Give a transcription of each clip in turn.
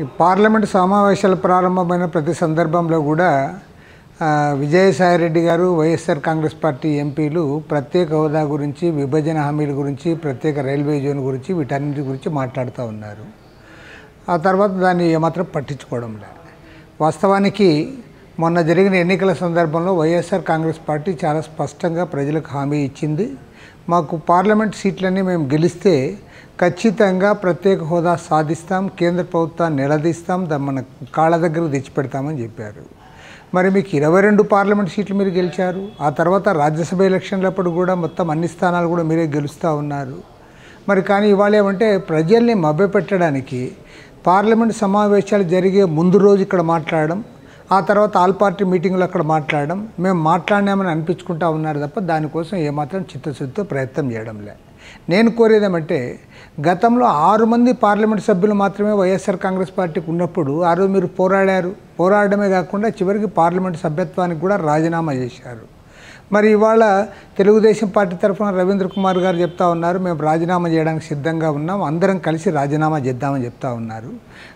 ఈ పార్లమెంట్ సమావేశాలు ప్రారంభమైన ప్రతి సందర్భంలో కూడా విజయసాయిరెడ్డి గారు వైఎస్ఆర్ కాంగ్రెస్ పార్టీ ఎంపీలు ప్రత్యేక హోదా గురించి విభజన హామీల గురించి ప్రత్యేక రైల్వే జోన్ గురించి వీటన్నిటి గురించి మాట్లాడుతూ ఉన్నారు ఆ తర్వాత దాన్ని ఏమాత్రం పట్టించుకోవడం లేదు వాస్తవానికి మొన్న జరిగిన ఎన్నికల సందర్భంలో వైఎస్ఆర్ కాంగ్రెస్ పార్టీ చాలా స్పష్టంగా ప్రజలకు హామీ ఇచ్చింది మాకు పార్లమెంట్ సీట్లన్నీ మేము గెలిస్తే ఖచ్చితంగా ప్రత్యేక హోదా సాధిస్తాం కేంద్ర ప్రభుత్వాన్ని నిలదీస్తాం మన కాళ్ళ దగ్గర తెచ్చిపెడతామని చెప్పారు మరి మీకు ఇరవై రెండు పార్లమెంట్ సీట్లు మీరు గెలిచారు ఆ తర్వాత రాజ్యసభ ఎలక్షన్లప్పుడు కూడా మొత్తం అన్ని స్థానాలు కూడా మీరే గెలుస్తూ ఉన్నారు మరి కానీ ఇవాళ ఏమంటే ప్రజల్ని మభ్యపెట్టడానికి పార్లమెంట్ సమావేశాలు జరిగే ముందు రోజు ఇక్కడ మాట్లాడడం ఆ తర్వాత ఆల్ పార్టీ మీటింగ్లో అక్కడ మాట్లాడడం మేము మాట్లాడినామని అనిపించుకుంటా ఉన్నారు తప్ప దానికోసం ఏమాత్రం చిత్తశుద్ధితో ప్రయత్నం చేయడం లే నేను ఏమంటే గతంలో ఆరు మంది పార్లమెంట్ సభ్యులు మాత్రమే వైఎస్ఆర్ కాంగ్రెస్ పార్టీకి ఉన్నప్పుడు ఆ రోజు మీరు పోరాడారు పోరాడమే కాకుండా చివరికి పార్లమెంట్ సభ్యత్వానికి కూడా రాజీనామా చేశారు మరి ఇవాళ తెలుగుదేశం పార్టీ తరఫున రవీంద్ర కుమార్ గారు చెప్తా ఉన్నారు మేము రాజీనామా చేయడానికి సిద్ధంగా ఉన్నాం అందరం కలిసి రాజీనామా చేద్దామని చెప్తా ఉన్నారు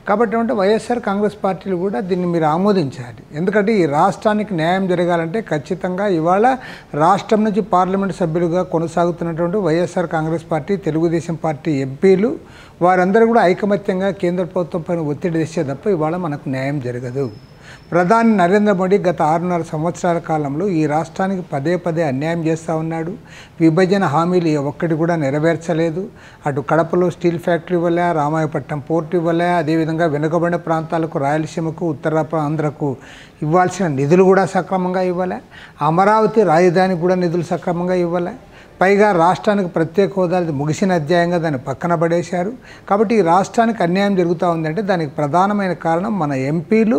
కాబట్టి అంటే వైఎస్ఆర్ కాంగ్రెస్ పార్టీలు కూడా దీన్ని మీరు ఆమోదించాలి ఎందుకంటే ఈ రాష్ట్రానికి న్యాయం జరగాలంటే ఖచ్చితంగా ఇవాళ రాష్ట్రం నుంచి పార్లమెంట్ సభ్యులుగా కొనసాగుతున్నటువంటి వైఎస్ఆర్ కాంగ్రెస్ పార్టీ తెలుగుదేశం పార్టీ ఎంపీలు వారందరూ కూడా ఐకమత్యంగా కేంద్ర ప్రభుత్వం పైన ఒత్తిడి తెస్తే తప్ప ఇవాళ మనకు న్యాయం జరగదు ప్రధాని నరేంద్ర మోడీ గత ఆరున్నర సంవత్సరాల కాలంలో ఈ రాష్ట్రానికి పదే పదే అన్యాయం చేస్తూ ఉన్నాడు విభజన హామీలు ఒక్కటి కూడా నెరవేర్చలేదు అటు కడపలో స్టీల్ ఫ్యాక్టరీ వల్ల రామాయపట్నం పోర్టు వల్ల అదేవిధంగా వెనుకబడిన ప్రాంతాలకు రాయలసీమకు ఉత్తర ఆంధ్రకు ఇవ్వాల్సిన నిధులు కూడా సక్రమంగా ఇవ్వాలి అమరావతి రాజధానికి కూడా నిధులు సక్రమంగా ఇవ్వాలి పైగా రాష్ట్రానికి ప్రత్యేక హోదాలు ముగిసిన అధ్యాయంగా దాన్ని పక్కన పడేశారు కాబట్టి ఈ రాష్ట్రానికి అన్యాయం జరుగుతూ ఉందంటే దానికి ప్రధానమైన కారణం మన ఎంపీలు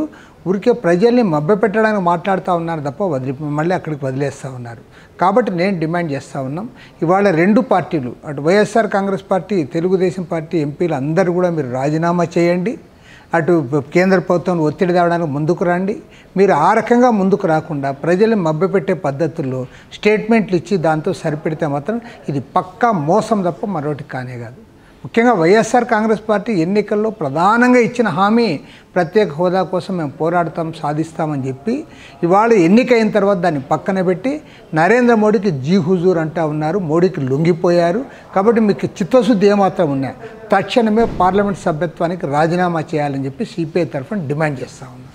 ఊరికే ప్రజల్ని మభ్యపెట్టడానికి మాట్లాడుతూ ఉన్నారు తప్ప వదిలి మళ్ళీ అక్కడికి వదిలేస్తూ ఉన్నారు కాబట్టి నేను డిమాండ్ చేస్తూ ఉన్నాం ఇవాళ రెండు పార్టీలు అటు వైఎస్ఆర్ కాంగ్రెస్ పార్టీ తెలుగుదేశం పార్టీ ఎంపీలు అందరూ కూడా మీరు రాజీనామా చేయండి అటు కేంద్ర ప్రభుత్వం ఒత్తిడి తేవడానికి ముందుకు రండి మీరు ఆ రకంగా ముందుకు రాకుండా ప్రజల్ని మభ్యపెట్టే పద్ధతుల్లో స్టేట్మెంట్లు ఇచ్చి దాంతో సరిపెడితే మాత్రం ఇది పక్కా మోసం తప్ప మరొకటి కానే కాదు ముఖ్యంగా వైఎస్ఆర్ కాంగ్రెస్ పార్టీ ఎన్నికల్లో ప్రధానంగా ఇచ్చిన హామీ ప్రత్యేక హోదా కోసం మేము పోరాడతాం సాధిస్తామని చెప్పి ఇవాళ ఎన్నికైన తర్వాత దాన్ని పక్కన పెట్టి నరేంద్ర మోడీకి జీ హుజూర్ అంటా ఉన్నారు మోడీకి లొంగిపోయారు కాబట్టి మీకు చిత్తశుద్ధి ఏమాత్రం ఉన్నాయి తక్షణమే పార్లమెంట్ సభ్యత్వానికి రాజీనామా చేయాలని చెప్పి సిపిఐ తరఫున డిమాండ్ చేస్తా